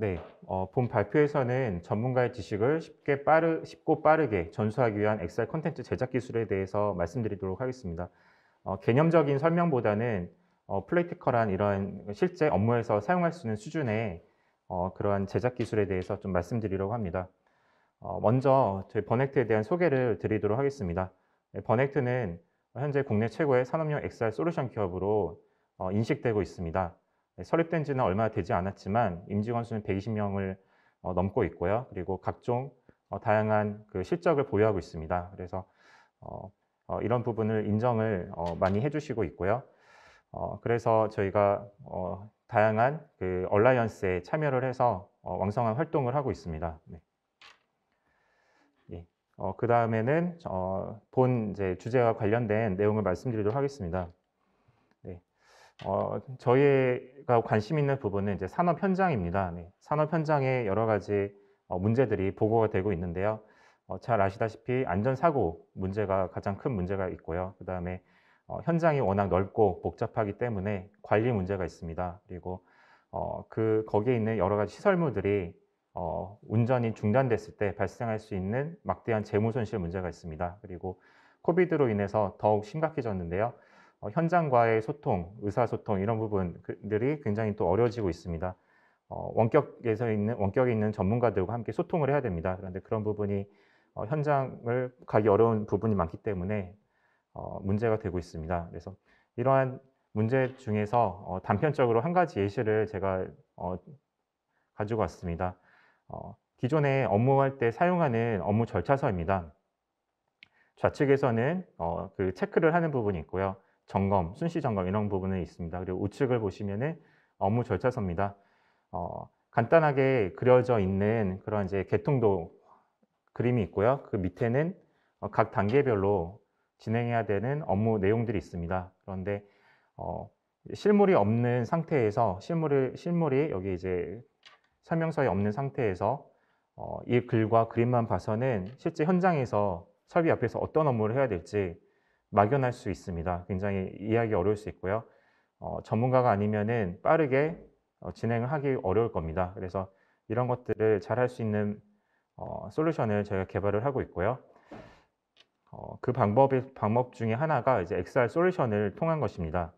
네, 어, 본 발표에서는 전문가의 지식을 쉽게 빠르, 쉽고 빠르게 전수하기 위한 엑셀 컨텐츠 제작 기술에 대해서 말씀드리도록 하겠습니다. 어, 개념적인 설명보다는 어, 플레이티컬한 이런 실제 업무에서 사용할 수 있는 수준의 어, 그러한 제작 기술에 대해서 좀 말씀드리려고 합니다. 어, 먼저 저희 버넥트에 대한 소개를 드리도록 하겠습니다. 네, 버넥트는 현재 국내 최고의 산업용 엑셀 솔루션 기업으로 어, 인식되고 있습니다. 네, 설립된 지는 얼마 되지 않았지만 임직원 수는 120명을 어, 넘고 있고요. 그리고 각종 어, 다양한 그 실적을 보유하고 있습니다. 그래서 어, 이런 부분을 인정을 많이 해주시고 있고요. 그래서 저희가 다양한 그 얼라이언스에 참여를 해서 왕성한 활동을 하고 있습니다. 네. 예. 그 다음에는 본 이제 주제와 관련된 내용을 말씀드리도록 하겠습니다. 어, 저희가 관심 있는 부분은 이제 산업 현장입니다. 네. 산업 현장에 여러 가지 어, 문제들이 보고가 되고 있는데요. 어, 잘 아시다시피 안전사고 문제가 가장 큰 문제가 있고요. 그 다음에 어, 현장이 워낙 넓고 복잡하기 때문에 관리 문제가 있습니다. 그리고 어, 그 거기에 있는 여러 가지 시설물들이 어, 운전이 중단됐을 때 발생할 수 있는 막대한 재무 손실 문제가 있습니다. 그리고 코비드로 인해서 더욱 심각해졌는데요. 어, 현장과의 소통, 의사소통 이런 부분들이 굉장히 또 어려워지고 있습니다. 어, 원격에서 있는 원격에 있는 전문가들과 함께 소통을 해야 됩니다. 그런데 그런 부분이 어, 현장을 가기 어려운 부분이 많기 때문에 어, 문제가 되고 있습니다. 그래서 이러한 문제 중에서 어, 단편적으로 한 가지 예시를 제가 어, 가지고 왔습니다. 어, 기존에 업무할 때 사용하는 업무 절차서입니다. 좌측에서는 어, 그 체크를 하는 부분이 있고요. 점검, 순시 점검 이런 부분에 있습니다. 그리고 우측을 보시면 업무 절차서입니다. 어, 간단하게 그려져 있는 그런 이제 개통도 그림이 있고요. 그 밑에는 어, 각 단계별로 진행해야 되는 업무 내용들이 있습니다. 그런데 어, 실물이 없는 상태에서 실물을 실물이 여기 이제 설명서에 없는 상태에서 어, 이 글과 그림만 봐서는 실제 현장에서 설비 앞에서 어떤 업무를 해야 될지 막연할 수 있습니다. 굉장히 이해하기 어려울 수 있고요. 어, 전문가가 아니면은 빠르게 어, 진행 하기 어려울 겁니다. 그래서 이런 것들을 잘 할 수 있는 어, 솔루션을 저희가 개발을 하고 있고요. 어, 그 방법의 방법 중에 하나가 이제 XR 솔루션을 통한 것입니다.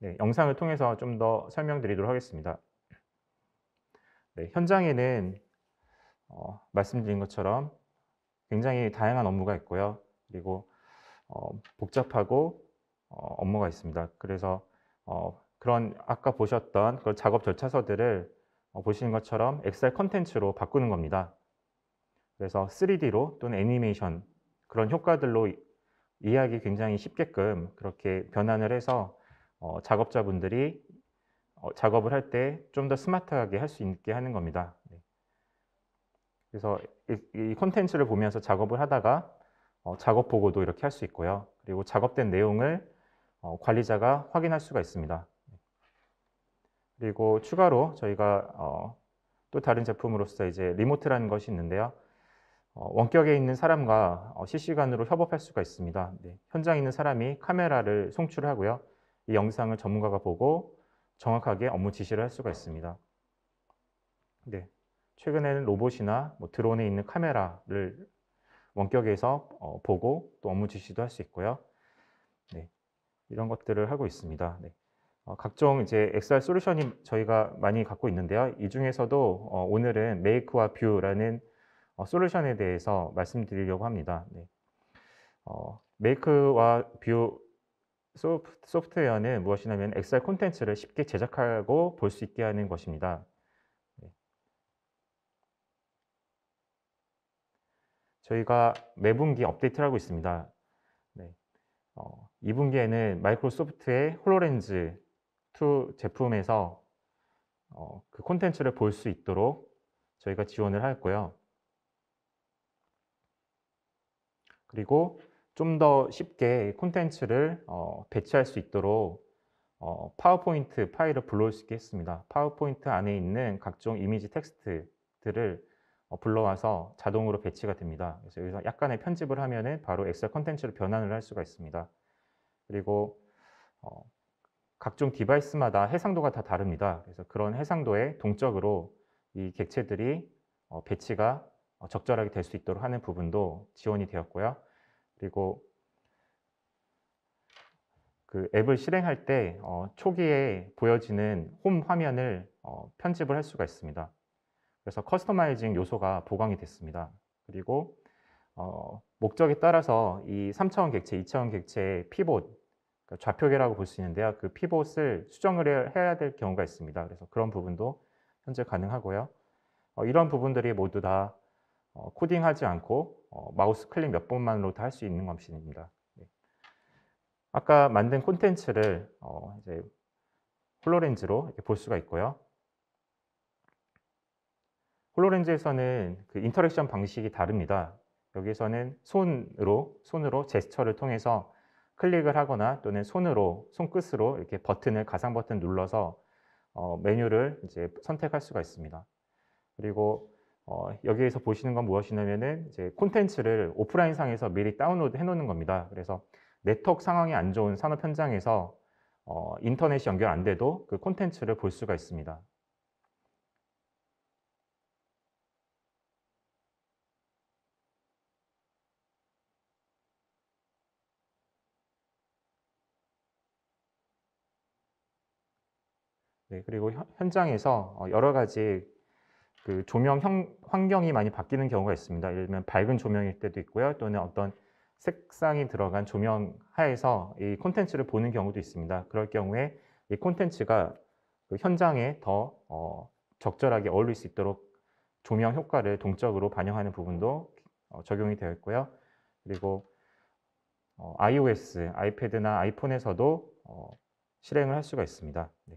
네, 영상을 통해서 좀 더 설명드리도록 하겠습니다. 네, 현장에는 어, 말씀드린 것처럼 굉장히 다양한 업무가 있고요. 그리고 어, 복잡하고 어, 업무가 있습니다. 그래서 어, 그런 아까 보셨던 그 작업 절차서들을 어, 보시는 것처럼 엑셀 컨텐츠로 바꾸는 겁니다. 그래서 3D로 또는 애니메이션 그런 효과들로 이, 해하기 굉장히 쉽게끔 그렇게 변환을 해서 어, 작업자분들이 어, 작업을 할 때 좀 더 스마트하게 할 수 있게 하는 겁니다. 네. 그래서 이, 이 콘텐츠를 보면서 작업을 하다가 어, 작업 보고도 이렇게 할 수 있고요. 그리고 작업된 내용을 어, 관리자가 확인할 수가 있습니다. 그리고 추가로 저희가 어, 또 다른 제품으로서 이제 리모트라는 것이 있는데요. 어, 원격에 있는 사람과 어, 실시간으로 협업할 수가 있습니다. 네. 현장에 있는 사람이 카메라를 송출 하고요. 이 영상을 전문가가 보고 정확하게 업무 지시를 할 수가 있습니다. 네. 최근에는 로봇이나 뭐 드론에 있는 카메라를 원격에서 어, 보고 또 업무 지시도 할 수 있고요. 네, 이런 것들을 하고 있습니다. 네. 어, 각종 이제 XR 솔루션이 저희가 많이 갖고 있는데요. 이 중에서도 어, 오늘은 메이크와 뷰라는 어, 솔루션에 대해서 말씀드리려고 합니다. 네. 어, 메이크와 뷰 소프트, 소프트웨어는 무엇이냐면 XR 콘텐츠를 쉽게 제작하고 볼 수 있게 하는 것입니다. 저희가 매분기 업데이트를 하고 있습니다. 네. 어, 2분기에는 마이크로소프트의 홀로렌즈 2 제품에서 어, 그 콘텐츠를 볼 수 있도록 저희가 지원을 했고요. 그리고 좀 더 쉽게 콘텐츠를 어, 배치할 수 있도록 어, 파워포인트 파일을 불러올 수 있게 했습니다. 파워포인트 안에 있는 각종 이미지 텍스트들을 어, 불러와서 자동으로 배치가 됩니다. 그래서 여기서 약간의 편집을 하면 은 바로 엑셀 컨텐츠로 변환을 할 수가 있습니다. 그리고 어, 각종 디바이스마다 해상도가 다 다릅니다. 그래서 그런 해상도에 동적으로 이 객체들이 어, 배치가 어, 적절하게 될 수 있도록 하는 부분도 지원이 되었고요. 그리고 그 앱을 실행할 때 어, 초기에 보여지는 홈 화면을 어, 편집을 할 수가 있습니다. 그래서 커스터마이징 요소가 보강이 됐습니다. 그리고 어, 목적에 따라서 이 3차원 객체, 2차원 객체의 피봇, 그러니까 좌표계라고 볼 수 있는데요. 그 피봇을 수정을 해야 될 경우가 있습니다. 그래서 그런 부분도 현재 가능하고요. 어, 이런 부분들이 모두 다 어, 코딩하지 않고 어, 마우스 클릭 몇 번만으로 다 할 수 있는 것입니다. 네. 아까 만든 콘텐츠를 어, 이제 홀로렌즈로 볼 수가 있고요. 홀로렌즈에서는 그 인터랙션 방식이 다릅니다. 여기서는 에 손으로 손으로 제스처를 통해서 클릭을 하거나 또는 손으로 손끝으로 이렇게 버튼을 가상 버튼 눌러서 어, 메뉴를 이제 선택할 수가 있습니다. 그리고 어, 여기에서 보시는 건 무엇이냐면은 이제 콘텐츠를 오프라인 상에서 미리 다운로드 해놓는 겁니다. 그래서 네트워크 상황이 안 좋은 산업 현장에서 어, 인터넷이 연결 안 돼도 그 콘텐츠를 볼 수가 있습니다. 그리고 현장에서 어, 여러 가지 그 조명 형, 환경이 많이 바뀌는 경우가 있습니다. 예를 들면 밝은 조명일 때도 있고요. 또는 어떤 색상이 들어간 조명 하에서 이 콘텐츠를 보는 경우도 있습니다. 그럴 경우에 이 콘텐츠가 그 현장에 더 어, 적절하게 어울릴 수 있도록 조명 효과를 동적으로 반영하는 부분도 어, 적용이 되어 있고요. 그리고 어, iOS, 아이패드나 아이폰에서도 어, 실행을 할 수가 있습니다. 네.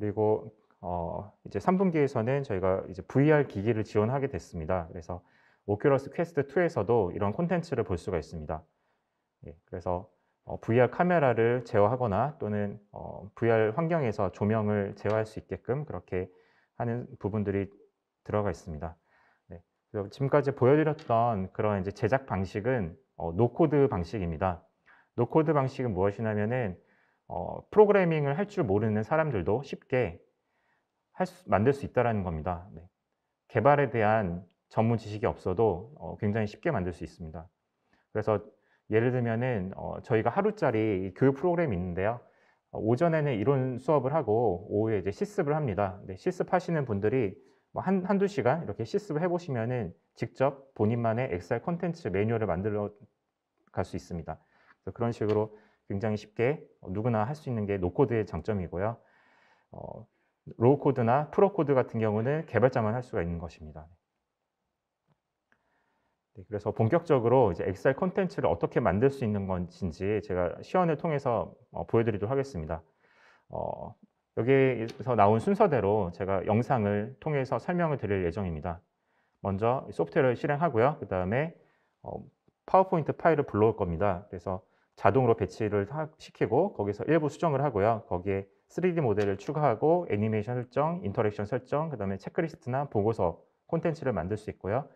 그리고 어 이제 3분기에서는 저희가 이제 VR 기기를 지원하게 됐습니다. 그래서 o 오 s Quest 2에서도 이런 콘텐츠를 볼 수가 있습니다. 예, 그래서 어, VR 카메라를 제어하거나 또는 어, VR 환경에서 조명을 제어할 수 있게끔 그렇게 하는 부분들이 들어가 있습니다. 네, 그래서 지금까지 보여드렸던 그런 이제 제작 방식은 어, 노코드 방식입니다. 노코드 방식은 무엇이냐면은 어, 프로그래밍을 할 줄 모르는 사람들도 쉽게 수, 만들 수 있다는 겁니다. 네. 개발에 대한 전문 지식이 없어도 어, 굉장히 쉽게 만들 수 있습니다. 그래서 예를 들면은 어, 저희가 하루짜리 교육 프로그램이 있는데요. 어, 오전에는 이론 수업을 하고 오후에 이제 실습을 합니다. 네, 실습하시는 분들이 뭐 한, 한두 시간 이렇게 실습을 해보시면은 직접 본인만의 엑셀 콘텐츠 매뉴얼을 만들어 갈 수 있습니다. 그런 식으로 굉장히 쉽게 어, 누구나 할 수 있는 게 노코드의 장점이고요. 어, 로우 코드나 프로 코드 같은 경우는 개발자만 할 수가 있는 것입니다. 네, 그래서 본격적으로 이제 엑셀 콘텐츠를 어떻게 만들 수 있는 건지 제가 시연을 통해서 어, 보여드리도록 하겠습니다. 어, 여기에서 나온 순서대로 제가 영상을 통해서 설명을 드릴 예정입니다. 먼저 소프트웨어를 실행하고요. 그 다음에 어, 파워포인트 파일을 불러올 겁니다. 그래서 자동으로 배치를 시키고 거기서 일부 수정을 하고요. 거기에 3D 모델을 추가하고 애니메이션 설정, 인터랙션 설정, 그 다음에 체크리스트나 보고서 콘텐츠를 만들 수 있고요.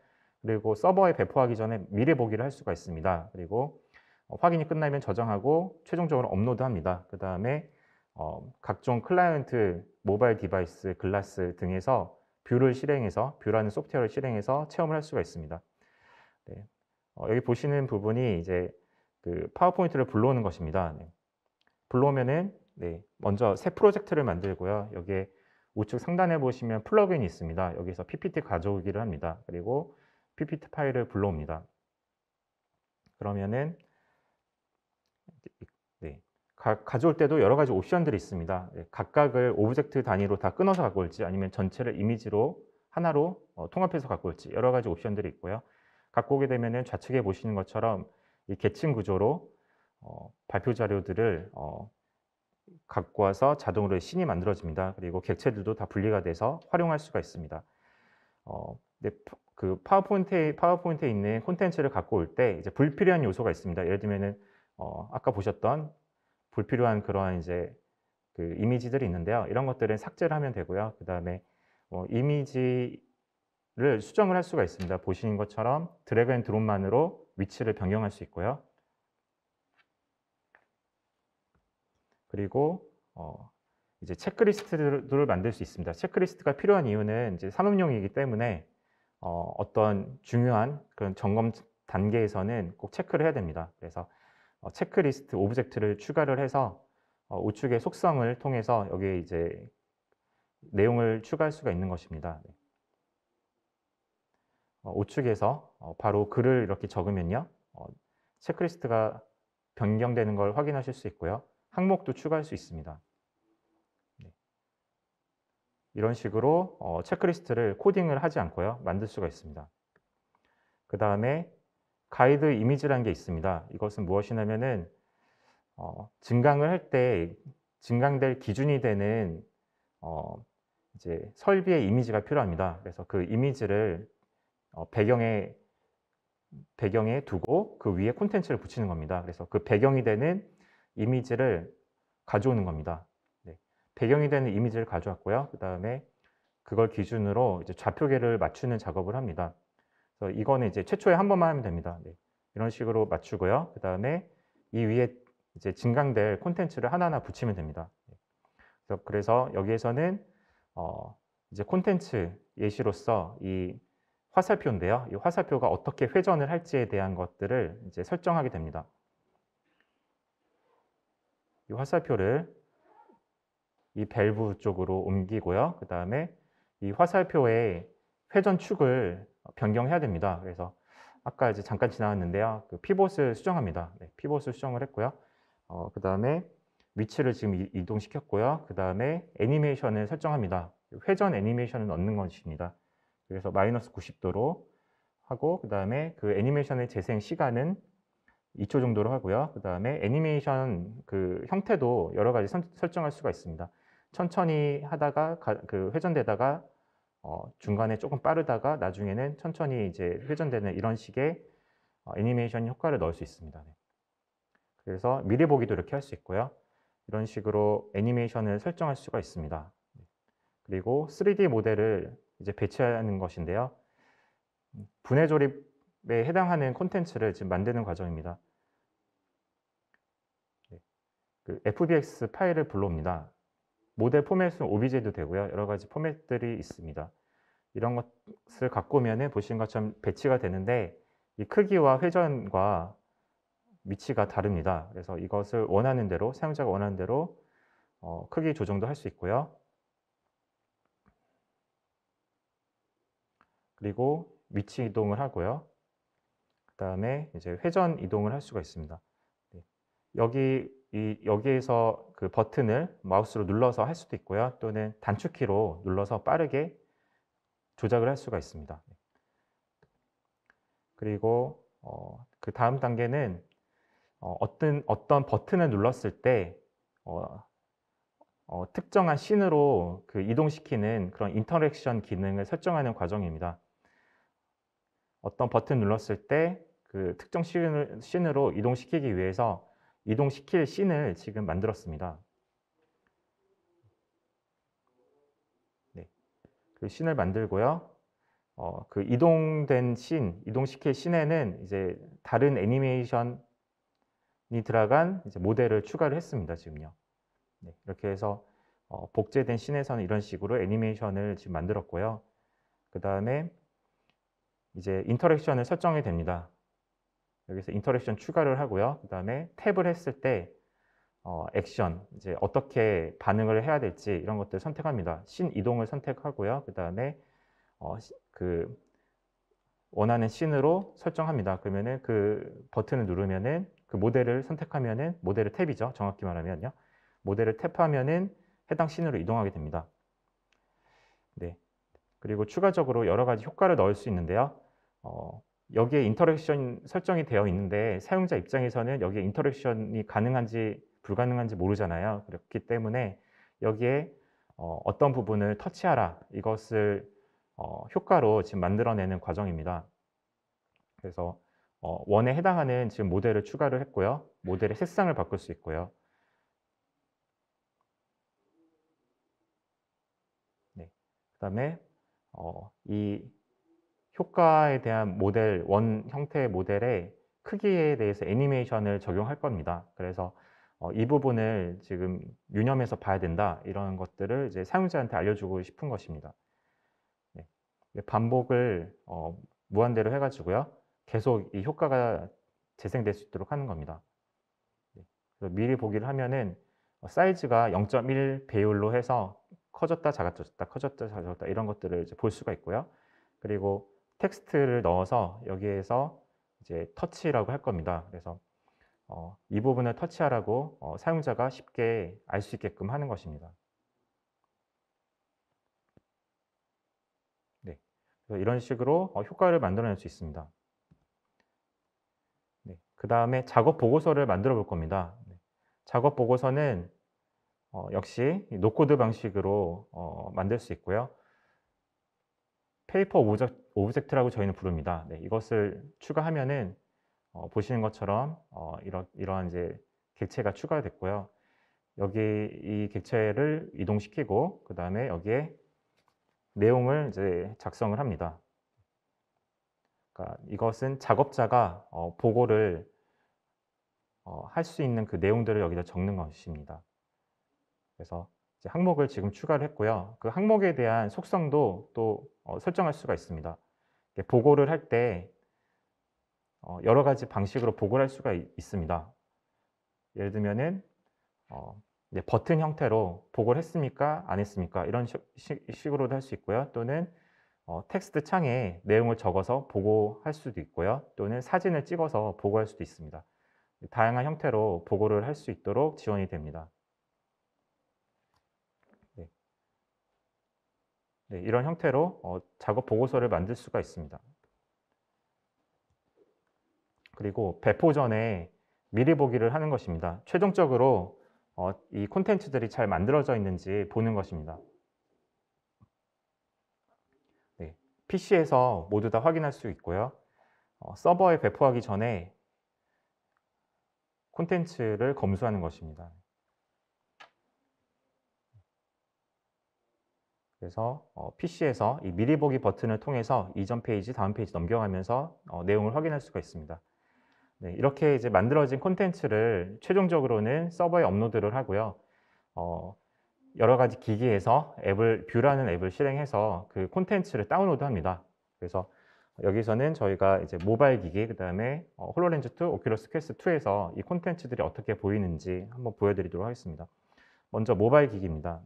그리고 서버에 배포하기 전에 미래 보기를 할 수가 있습니다. 그리고 어, 확인이 끝나면 저장하고 최종적으로 업로드합니다. 그 다음에 어, 각종 클라이언트, 모바일 디바이스, 글라스 등에서 뷰를 실행해서 뷰라는 소프트웨어를 실행해서 체험을 할 수가 있습니다. 네. 어, 여기 보시는 부분이 이제 그 파워포인트를 불러오는 것입니다. 네. 불러오면은 네, 먼저 새 프로젝트를 만들고요. 여기에 우측 상단에 보시면 플러그인이 있습니다. 여기서 PPT 가져오기를 합니다. 그리고 PPT 파일을 불러옵니다. 그러면은 네, 가, 져올 때도 여러 가지 옵션들이 있습니다. 네, 각각을 오브젝트 단위로 다 끊어서 갖고 올지 아니면 전체를 이미지로 하나로 어, 통합해서 갖고 올지 여러 가지 옵션들이 있고요. 갖고 오게 되면 좌측에 보시는 것처럼 이 계층 구조로 어, 발표 자료들을 어, 갖고 와서 자동으로 신이 만들어집니다. 그리고 객체들도 다 분리가 돼서 활용할 수가 있습니다. 어, 근데 그 파워포인트에, 파워포인트에 있는 콘텐츠를 갖고 올 때 이제 불필요한 요소가 있습니다. 예를 들면은 어, 아까 보셨던 불필요한 그러한 이제 그 이미지들이 있는데요. 이런 것들은 삭제를 하면 되고요. 그 다음에 어, 뭐 이미지를 수정을 할 수가 있습니다. 보시는 것처럼 드래그 앤 드롭만으로 위치를 변경할 수 있고요. 그리고 어, 이제 체크리스트를 만들 수 있습니다. 체크리스트가 필요한 이유는 이제 산업용이기 때문에 어, 어떤 중요한 그런 점검 단계에서는 꼭 체크를 해야 됩니다. 그래서 어, 체크리스트 오브젝트를 추가를 해서 어, 우측의 속성을 통해서 여기에 이제 내용을 추가할 수가 있는 것입니다. 네. 어, 우측에서 어, 바로 글을 이렇게 적으면요. 어, 체크리스트가 변경되는 걸 확인하실 수 있고요. 항목도 추가할 수 있습니다. 네. 이런 식으로 체크리스트를 코딩을 하지 않고요. 만들 수가 있습니다. 그 다음에 가이드 이미지라는 게 있습니다. 이것은 무엇이냐면은 어, 증강을 할 때 증강될 기준이 되는 어, 이제 설비의 이미지가 필요합니다. 그래서 그 이미지를 어, 배경에 배경에 두고 그 위에 콘텐츠를 붙이는 겁니다. 그래서 그 배경이 되는 이미지를 가져오는 겁니다. 네. 배경이 되는 이미지를 가져왔고요. 그 다음에 그걸 기준으로 이제 좌표계를 맞추는 작업을 합니다. 그래서 이거는 이제 최초에 한 번만 하면 됩니다. 네. 이런 식으로 맞추고요. 그 다음에 이 위에 이제 증강될 콘텐츠를 하나하나 붙이면 됩니다. 네. 그래서 여기에서는 어 이제 콘텐츠 예시로서 이 화살표인데요. 이 화살표가 어떻게 회전을 할지에 대한 것들을 이제 설정하게 됩니다. 이 화살표를 이 밸브 쪽으로 옮기고요. 그 다음에 이 화살표의 회전축을 변경해야 됩니다. 그래서 아까 이제 잠깐 지나왔는데요. 그 피봇을 수정합니다. 네, 피봇을 수정을 했고요. 어, 그 다음에 위치를 지금 이동시켰고요. 그 다음에 애니메이션을 설정합니다. 회전 애니메이션을 넣는 것입니다. 그래서 마이너스 90도로 하고 그 다음에 그 애니메이션의 재생 시간은 2초 정도로 하고요. 그 다음에 애니메이션 그 형태도 여러 가지 선, 설정할 수가 있습니다. 천천히 하다가 가, 그 회전되다가 어, 중간에 조금 빠르다가 나중에는 천천히 이제 회전되는 이런 식의 어, 애니메이션 효과를 넣을 수 있습니다. 네. 그래서 미리 보기도 이렇게 할 수 있고요. 이런 식으로 애니메이션을 설정할 수가 있습니다. 네. 그리고 3D 모델을 이제 배치하는 것인데요. 분해 조립에 해당하는 콘텐츠를 지금 만드는 과정입니다. 네. 그 FBX 파일을 불러옵니다. 모델 포맷은 OBJ도 되고요. 여러 가지 포맷들이 있습니다. 이런 것을 갖고 오면 보시는 것처럼 배치가 되는데 이 크기와 회전과 위치가 다릅니다. 그래서 이것을 원하는 대로 사용자가 원하는 대로 어, 크기 조정도 할 수 있고요. 그리고 위치 이동을 하고요. 그 다음에 이제 회전 이동을 할 수가 있습니다. 네. 여기 이, 여기에서 그 버튼을 마우스로 눌러서 할 수도 있고요. 또는 단축키로 눌러서 빠르게 조작을 할 수가 있습니다. 네. 그리고 어, 그 다음 단계는 어, 어떤 어떤 버튼을 눌렀을 때 어, 어, 특정한 신으로그 이동시키는 그런 인터랙션 기능을 설정하는 과정입니다. 어떤 버튼 눌렀을 때 그 특정 씬을, 씬으로 이동시키기 위해서 이동시킬 씬을 지금 만들었습니다. 네. 그 씬을 만들고요. 어, 그 이동된 씬, 이동시킬 씬에는 이제 다른 애니메이션이 들어간 이제 모델을 추가를 했습니다. 지금요. 네. 이렇게 해서 어, 복제된 씬에서는 이런 식으로 애니메이션을 지금 만들었고요. 그 다음에 이제 인터랙션을 설정이 됩니다. 여기서 인터랙션 추가를 하고요. 그 다음에 탭을 했을 때 어, 액션, 이제 어떻게 반응을 해야 될지 이런 것들 선택합니다. 신 이동을 선택하고요. 그 다음에 어, 그 원하는 신으로 설정합니다. 그러면은 그 버튼을 누르면은 그 모델을 선택하면은 모델을 탭이죠. 정확히 말하면요. 모델을 탭하면은 해당 신으로 이동하게 됩니다. 네. 그리고 추가적으로 여러 가지 효과를 넣을 수 있는데요. 어, 여기에 인터랙션 설정이 되어 있는데 사용자 입장에서는 여기에 인터랙션이 가능한지 불가능한지 모르잖아요. 그렇기 때문에 여기에 어, 어떤 부분을 터치하라 이것을 어, 효과로 지금 만들어내는 과정입니다. 그래서 어, 원에 해당하는 지금 모델을 추가를 했고요. 모델의 색상을 바꿀 수 있고요. 네. 그 다음에 어, 이 효과에 대한 모델, 원 형태의 모델의 크기에 대해서 애니메이션을 적용할 겁니다. 그래서 어, 이 부분을 지금 유념해서 봐야 된다 이런 것들을 이제 사용자한테 알려주고 싶은 것입니다. 네. 반복을 어, 무한대로 해가지고요 계속 이 효과가 재생될 수 있도록 하는 겁니다. 네. 미리 보기를 하면은 어, 사이즈가 0.1 배율로 해서 커졌다 작아졌다 커졌다 작아졌다 이런 것들을 이제 볼 수가 있고요. 그리고 텍스트를 넣어서 여기에서 이제 터치라고 할 겁니다. 그래서 어, 이 부분을 터치하라고 어, 사용자가 쉽게 알 수 있게끔 하는 것입니다. 네, 그래서 이런 식으로 어, 효과를 만들어낼 수 있습니다. 네, 그 다음에 작업 보고서를 만들어 볼 겁니다. 네. 작업 보고서는 어, 역시 노코드 방식으로 어, 만들 수 있고요. 페이퍼 오브젝, 트라고 저희는 부릅니다. 네, 이것을 추가하면은 어, 보시는 것처럼 어, 이러, 이러한 이제 객체가 추가됐고요. 여기 이 객체를 이동시키고 그 다음에 여기에 내용을 이제 작성을 합니다. 그러니까 이것은 작업자가 어, 보고를 어, 할수 있는 그 내용들을 여기다 적는 것입니다. 그래서 항목을 지금 추가를 했고요. 그 항목에 대한 속성도 또 어, 설정할 수가 있습니다. 보고를 할때 어, 여러 가지 방식으로 보고를 할 수가 있습니다. 예를 들면은 어, 버튼 형태로 보고를 했습니까? 안 했습니까? 이런 식으로도 할 수 있고요. 또는 어, 텍스트 창에 내용을 적어서 보고할 수도 있고요. 또는 사진을 찍어서 보고할 수도 있습니다. 다양한 형태로 보고를 할 수 있도록 지원이 됩니다. 예, 이런 형태로 어, 작업 보고서를 만들 수가 있습니다. 그리고 배포 전에 미리 보기를 하는 것입니다. 최종적으로 어, 이 콘텐츠들이 잘 만들어져 있는지 보는 것입니다. PC에서 네, 모두 다 확인할 수 있고요. 어, 서버에 배포하기 전에 콘텐츠를 검수하는 것입니다. 그래서 PC에서 어, 이 미리 보기 버튼을 통해서 이전 페이지, 다음 페이지 넘겨가면서 어, 내용을 확인할 수가 있습니다. 네, 이렇게 이제 만들어진 콘텐츠를 최종적으로는 서버에 업로드를 하고요. 어, 여러 가지 기기에서 앱을 뷰라는 앱을 실행해서 그 콘텐츠를 다운로드합니다. 그래서 여기서는 저희가 이제 모바일 기기 그다음에 어, 홀로렌즈 2, 오큘러스 퀘스트 2에서 이 콘텐츠들이 어떻게 보이는지 한번 보여드리도록 하겠습니다. 먼저 모바일 기기입니다.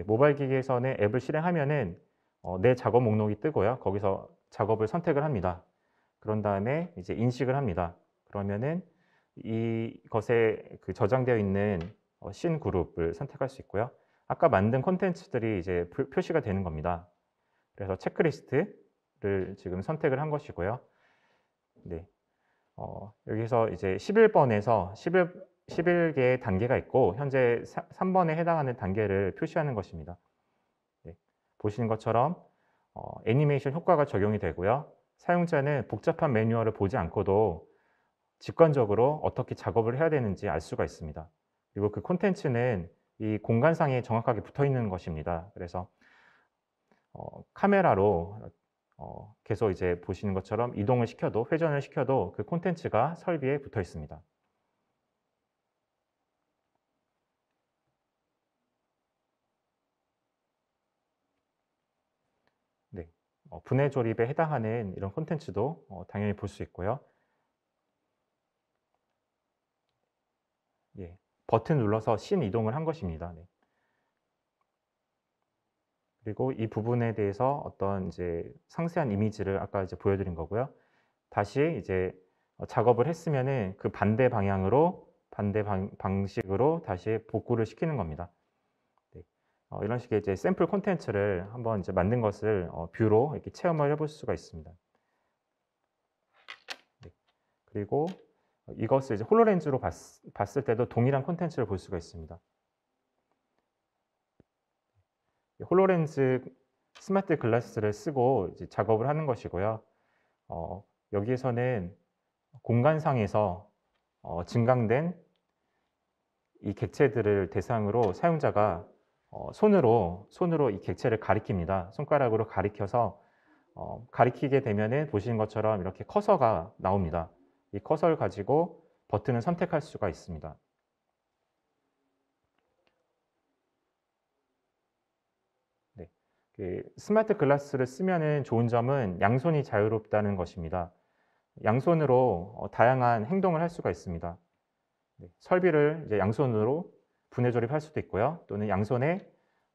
네, 모바일 기기에서는 앱을 실행하면은 어, 내 작업 목록이 뜨고요. 거기서 작업을 선택을 합니다. 그런 다음에 이제 인식을 합니다. 그러면은 이것에 그 저장되어 있는 어, 신 그룹을 선택할 수 있고요. 아까 만든 콘텐츠들이 이제 표시가 되는 겁니다. 그래서 체크리스트를 지금 선택을 한 것이고요. 네. 어, 여기서 이제 11번에서 11, 11개의 단계가 있고 현재 3번에 해당하는 단계를 표시하는 것입니다. 네, 보시는 것처럼 어, 애니메이션 효과가 적용이 되고요. 사용자는 복잡한 매뉴얼을 보지 않고도 직관적으로 어떻게 작업을 해야 되는지 알 수가 있습니다. 그리고 그 콘텐츠는 이 공간상에 정확하게 붙어 있는 것입니다. 그래서 어, 카메라로 어, 계속 이제 보시는 것처럼 이동을 시켜도 회전을 시켜도 그 콘텐츠가 설비에 붙어 있습니다. 어, 분해 조립에 해당하는 이런 콘텐츠도 어, 당연히 볼 수 있고요. 예, 버튼 눌러서 씬 이동을 한 것입니다. 네. 그리고 이 부분에 대해서 어떤 이제 상세한 이미지를 아까 이제 보여드린 거고요. 다시 이제 어, 작업을 했으면은 그 반대 방향으로 반대 방, 방식으로 다시 복구를 시키는 겁니다. 어, 이런 식의 이제 샘플 콘텐츠를 한번 이제 만든 것을 어, 뷰로 이렇게 체험을 해볼 수가 있습니다. 네. 그리고 이것을 이제 홀로렌즈로 봤, 봤을 때도 동일한 콘텐츠를 볼 수가 있습니다. 네. 홀로렌즈 스마트 글라스를 쓰고 작업을 하는 것이고요. 어, 여기에서는 공간상에서 어, 증강된 이 객체들을 대상으로 사용자가 어, 손으로 손으로 이 객체를 가리킵니다. 손가락으로 가리켜서 어, 가리키게 되면은 보시는 것처럼 이렇게 커서가 나옵니다. 이 커서를 가지고 버튼을 선택할 수가 있습니다. 네. 그 스마트 글라스를 쓰면 좋은 점은 양손이 자유롭다는 것입니다. 양손으로 어, 다양한 행동을 할 수가 있습니다. 네. 설비를 이제 양손으로 분해 조립할 수도 있고요. 또는 양손에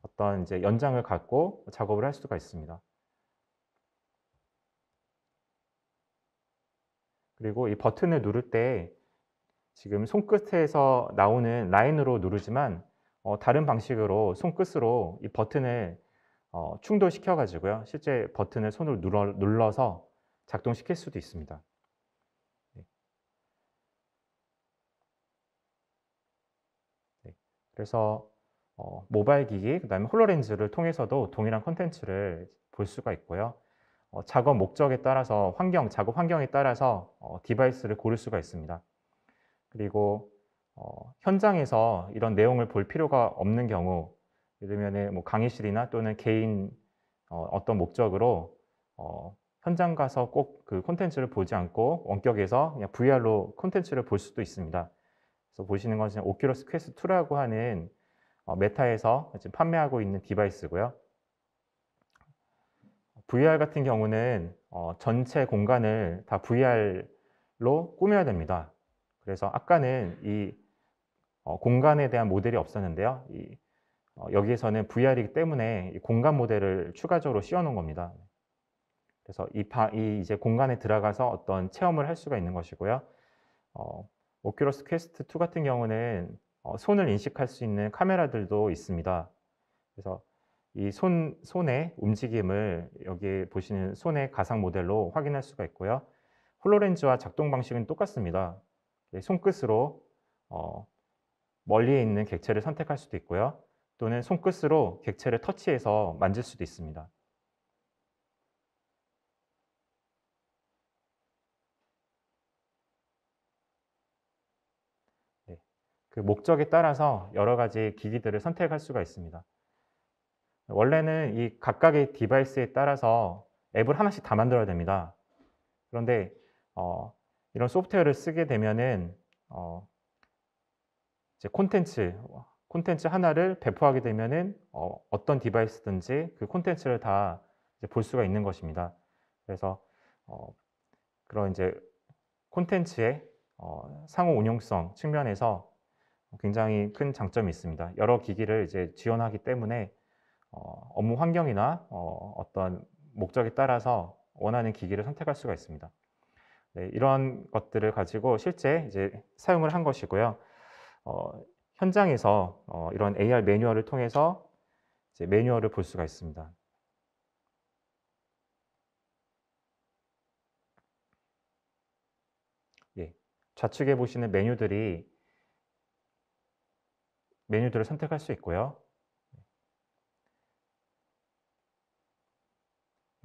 어떤 이제 연장을 갖고 작업을 할 수가 있습니다. 그리고 이 버튼을 누를 때 지금 손끝에서 나오는 라인으로 누르지만 어, 다른 방식으로 손끝으로 이 버튼을 어, 충돌시켜 가지고요. 실제 버튼을 손을 눌러, 눌러서 작동시킬 수도 있습니다. 그래서 어, 모바일 기기, 그다음에 홀로렌즈를 통해서도 동일한 콘텐츠를 볼 수가 있고요. 어, 작업 목적에 따라서 환경, 작업 환경에 따라서 어, 디바이스를 고를 수가 있습니다. 그리고 어, 현장에서 이런 내용을 볼 필요가 없는 경우, 예를 들면 뭐 강의실이나 또는 개인 어, 떤 목적으로 어, 현장 가서 꼭 그 콘텐츠를 보지 않고 원격에서 그냥 VR로 콘텐츠를 볼 수도 있습니다. 그래서 보시는 것은 오큘러스 퀘스트 2라고 하는 어, 메타에서 지금 판매하고 있는 디바이스고요. VR 같은 경우는 어, 전체 공간을 다 VR로 꾸며야 됩니다. 그래서 아까는 이 어, 공간에 대한 모델이 없었는데요. 여기에서는 VR이기 때문에 공간 모델을 추가적으로 씌워놓은 겁니다. 그래서 이, 이 이제 공간에 들어가서 어떤 체험을 할 수가 있는 것이고요. 어, 오큘러스 퀘스트 2 같은 경우는 어, 손을 인식할 수 있는 카메라들도 있습니다. 그래서 이 손, 손의 움직임을 여기 보시는 손의 가상 모델로 확인할 수가 있고요. 홀로렌즈와 작동 방식은 똑같습니다. 손끝으로 어, 멀리에 있는 객체를 선택할 수도 있고요. 또는 손끝으로 객체를 터치해서 만질 수도 있습니다. 그 목적에 따라서 여러 가지 기기들을 선택할 수가 있습니다. 원래는 이 각각의 디바이스에 따라서 앱을 하나씩 다 만들어야 됩니다. 그런데 어, 이런 소프트웨어를 쓰게 되면은 어, 이제 콘텐츠 콘텐츠 하나를 배포하게 되면은 어, 떤 디바이스든지 그 콘텐츠를 다 볼 수가 있는 것입니다. 그래서 어, 그런 이제 콘텐츠의 어, 상호 운용성 측면에서 어, 굉장히 큰 장점이 있습니다. 여러 기기를 이제 지원하기 때문에 어, 업무 환경이나 어, 어떤 목적에 따라서 원하는 기기를 선택할 수가 있습니다. 네, 이런 것들을 가지고 실제 이제 사용을 한 것이고요. 어, 현장에서 어, 이런 AR 매뉴얼을 통해서 이제 매뉴얼을 볼 수가 있습니다. 예, 좌측에 보시는 메뉴들이 메뉴들을 선택할 수 있고요.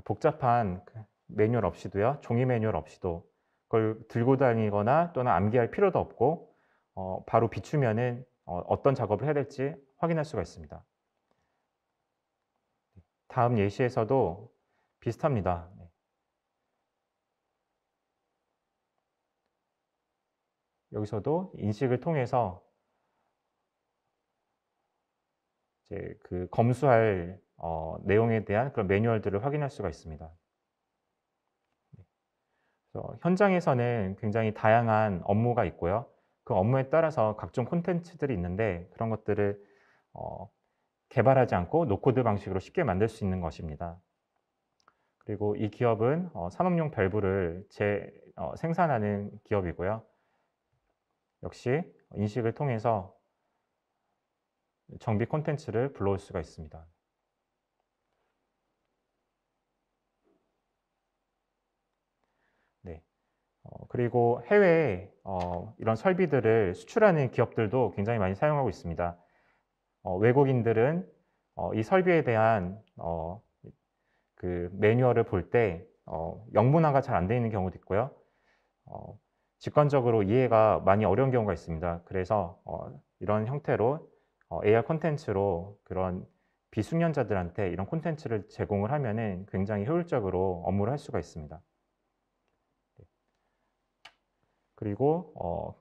복잡한 그 메뉴얼 없이도요, 종이 메뉴얼 없이도 그걸 들고 다니거나 또는 암기할 필요도 없고 어, 바로 비추면은 어, 떤 작업을 해야 될지 확인할 수가 있습니다. 다음 예시에서도 비슷합니다. 네. 여기서도 인식을 통해서 이제 그 검수할 어, 내용에 대한 그런 매뉴얼들을 확인할 수가 있습니다. 네. 현장에서는 굉장히 다양한 업무가 있고요. 그 업무에 따라서 각종 콘텐츠들이 있는데 그런 것들을 어, 개발하지 않고 노코드 방식으로 쉽게 만들 수 있는 것입니다. 그리고 이 기업은 어, 산업용 밸브를 재, 어, 생산하는 기업이고요. 역시 인식을 통해서 정비 콘텐츠를 불러올 수가 있습니다. 네. 어, 그리고 해외에 어, 이런 설비들을 수출하는 기업들도 굉장히 많이 사용하고 있습니다. 어, 외국인들은 어, 이 설비에 대한 어, 그 매뉴얼을 볼때 어, 영문화가 잘 안 돼 있는 경우도 있고요. 직관적으로 이해가 많이 어려운 경우가 있습니다. 그래서 이런 형태로 어, AR 콘텐츠로 그런 비숙련자들한테 이런 콘텐츠를 제공을 하면은 굉장히 효율적으로 업무를 할 수가 있습니다. 네. 그리고 어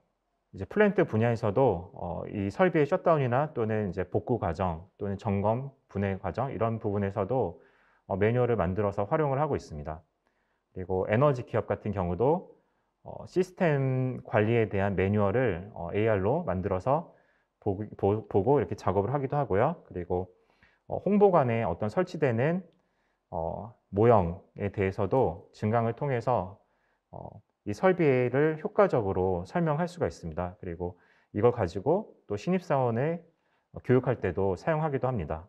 이제 플랜트 분야에서도 어이 설비의 셧다운이나 또는 이제 복구 과정 또는 점검 분해 과정 이런 부분에서도 어 매뉴얼을 만들어서 활용을 하고 있습니다. 그리고 에너지 기업 같은 경우도 어, 시스템 관리에 대한 매뉴얼을 어, AR로 만들어서 보, 고 이렇게 작업을 하기도 하고요. 그리고 어, 홍보관에 어떤 설치되는 어, 모형에 대해서도 증강을 통해서 어, 이 설비를 효과적으로 설명할 수가 있습니다. 그리고 이걸 가지고 또 신입사원을 어, 교육할 때도 사용하기도 합니다.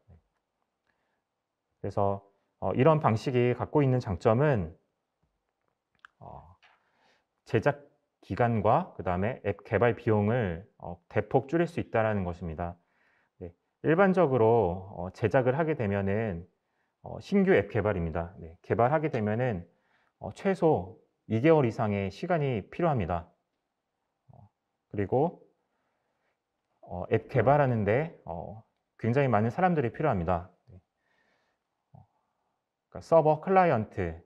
그래서 어, 이런 방식이 갖고 있는 장점은 어, 제작 기간과 그 다음에 앱 개발 비용을 어, 대폭 줄일 수 있다는 것입니다. 네, 일반적으로 어, 제작을 하게 되면은 어, 신규 앱 개발입니다. 네, 개발하게 되면은 최소 2개월 이상의 시간이 필요합니다. 그리고 앱 개발하는데 굉장히 많은 사람들이 필요합니다. 네, 그러니까 서버 클라이언트,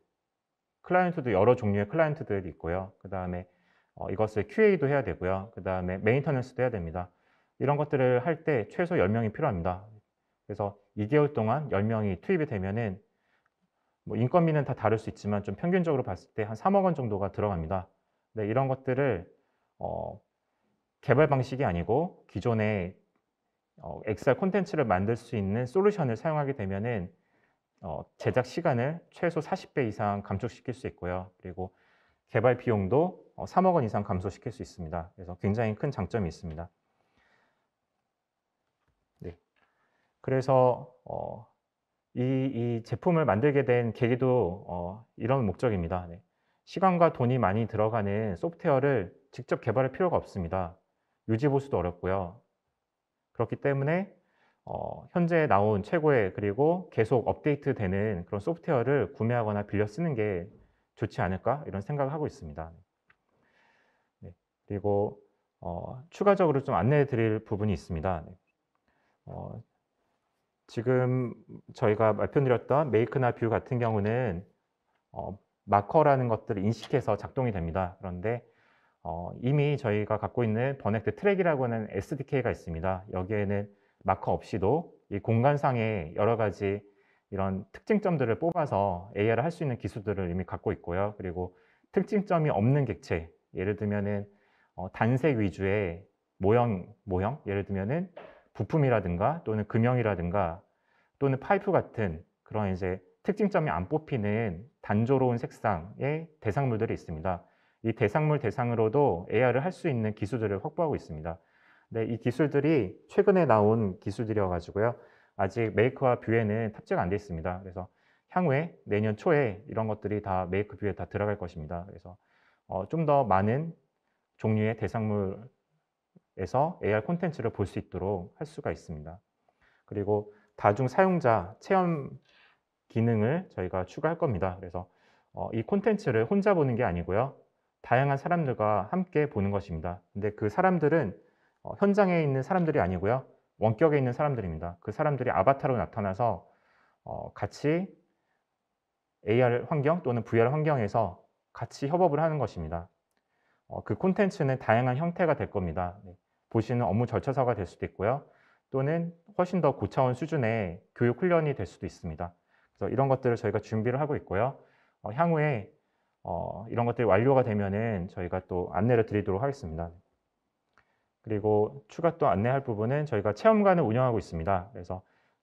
클라이언트도 여러 종류의 클라이언트들이 있고요. 그 다음에 어, 이것을 QA도 해야 되고요. 그 다음에 메인터넌스도 해야 됩니다. 이런 것들을 할 때 최소 10명이 필요합니다. 그래서 2개월 동안 10명이 투입이 되면은 뭐 인건비는 다 다를 수 있지만 좀 평균적으로 봤을 때 한 3억 원 정도가 들어갑니다. 네, 이런 것들을 어, 개발 방식이 아니고 기존의 어, 엑셀 콘텐츠를 만들 수 있는 솔루션을 사용하게 되면은 어, 제작 시간을 최소 40배 이상 감축시킬 수 있고요. 그리고 개발 비용도 3억 어, 원 이상 감소시킬 수 있습니다. 그래서 굉장히 큰 장점이 있습니다. 네. 그래서 어, 이, 이, 제품을 만들게 된 계기도 어, 이런 목적입니다. 네. 시간과 돈이 많이 들어가는 소프트웨어를 직접 개발할 필요가 없습니다. 유지 보수도 어렵고요. 그렇기 때문에 어, 현재 나온 최고의 그리고 계속 업데이트되는 그런 소프트웨어를 구매하거나 빌려 쓰는 게 좋지 않을까 이런 생각을 하고 있습니다. 그리고 어, 추가적으로 좀 안내해 드릴 부분이 있습니다. 어, 지금 저희가 말씀드렸던 메이크나 뷰 같은 경우는 어, 마커라는 것들을 인식해서 작동이 됩니다. 그런데 어, 이미 저희가 갖고 있는 버넥트 트랙이라고 하는 SDK가 있습니다. 여기에는 마커 없이도 이 공간상의 여러 가지 이런 특징점들을 뽑아서 a r 을할 수 있는 기술들을 이미 갖고 있고요. 그리고 특징점이 없는 객체, 예를 들면은 어, 단색 위주의 모형, 모형, 예를 들면은 부품이라든가 또는 금형이라든가 또는 파이프 같은 그런 이제 특징점이 안 뽑히는 단조로운 색상의 대상물들이 있습니다. 이 대상물 대상으로도 AR을 할 수 있는 기술들을 확보하고 있습니다. 근이 네, 기술들이 최근에 나온 기술들이어 가지고요. 아직 메이크와 뷰에는 탑재가 안 돼 있습니다. 그래서 향후에 내년 초에 이런 것들이 다 메이크 뷰에 다 들어갈 것입니다. 그래서 어, 좀 더 많은 종류의 대상물에서 AR 콘텐츠를 볼 수 있도록 할 수가 있습니다. 그리고 다중 사용자 체험 기능을 저희가 추가할 겁니다. 그래서 어, 이 콘텐츠를 혼자 보는 게 아니고요. 다양한 사람들과 함께 보는 것입니다. 근데 그 사람들은 어, 현장에 있는 사람들이 아니고요. 원격에 있는 사람들입니다. 그 사람들이 아바타로 나타나서 어, 같이 AR 환경 또는 VR 환경에서 같이 협업을 하는 것입니다. 어, 그 콘텐츠는 다양한 형태가 될 겁니다. 네, 보시는 업무 절차서가 될 수도 있고요. 또는 훨씬 더 고차원 수준의 교육 훈련이 될 수도 있습니다. 그래서 이런 것들을 저희가 준비를 하고 있고요. 어, 향후에 어, 이런 것들이 완료가 되면은 저희가 또 안내를 드리도록 하겠습니다. 그리고 추가 또 안내할 부분은 저희가 체험관을 운영하고 있습니다. 그래서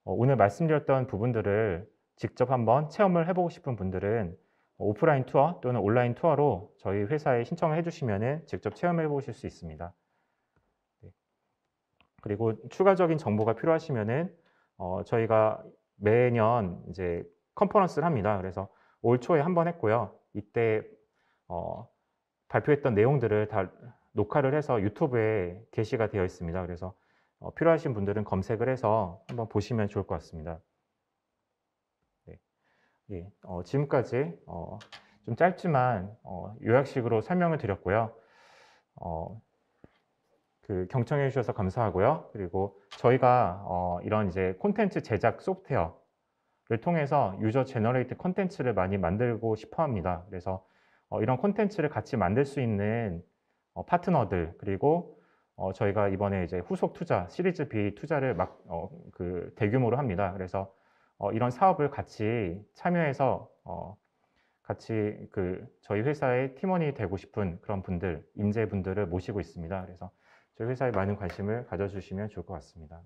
어, 오늘 말씀드렸던 부분들을 직접 한번 체험을 해보고 싶은 분들은 오프라인 투어 또는 온라인 투어로 저희 회사에 신청을 해주시면 직접 체험해 보실 수 있습니다. 네. 그리고 추가적인 정보가 필요하시면 어, 저희가 매년 이제 컨퍼런스를 합니다. 그래서 올 초에 한번 했고요. 이때 어, 발표했던 내용들을 다 녹화를 해서 유튜브에 게시가 되어 있습니다. 그래서 어, 필요하신 분들은 검색을 해서 한번 보시면 좋을 것 같습니다. 예, 어, 지금까지 어, 좀 짧지만 어, 요약식으로 설명을 드렸고요. 어, 그 경청해 주셔서 감사하고요. 그리고 저희가 어, 이런 이제 콘텐츠 제작 소프트웨어를 통해서 유저 제너레이트 콘텐츠를 많이 만들고 싶어 합니다. 그래서 어, 이런 콘텐츠를 같이 만들 수 있는 어, 파트너들 그리고 어, 저희가 이번에 이제 후속 투자 시리즈 B 투자를 막 어, 그 대규모로 합니다. 그래서 어, 이런 사업을 같이 참여해서 어, 같이 그 저희 회사의 팀원이 되고 싶은 그런 분들, 인재분들을 모시고 있습니다. 그래서 저희 회사에 많은 관심을 가져주시면 좋을 것 같습니다.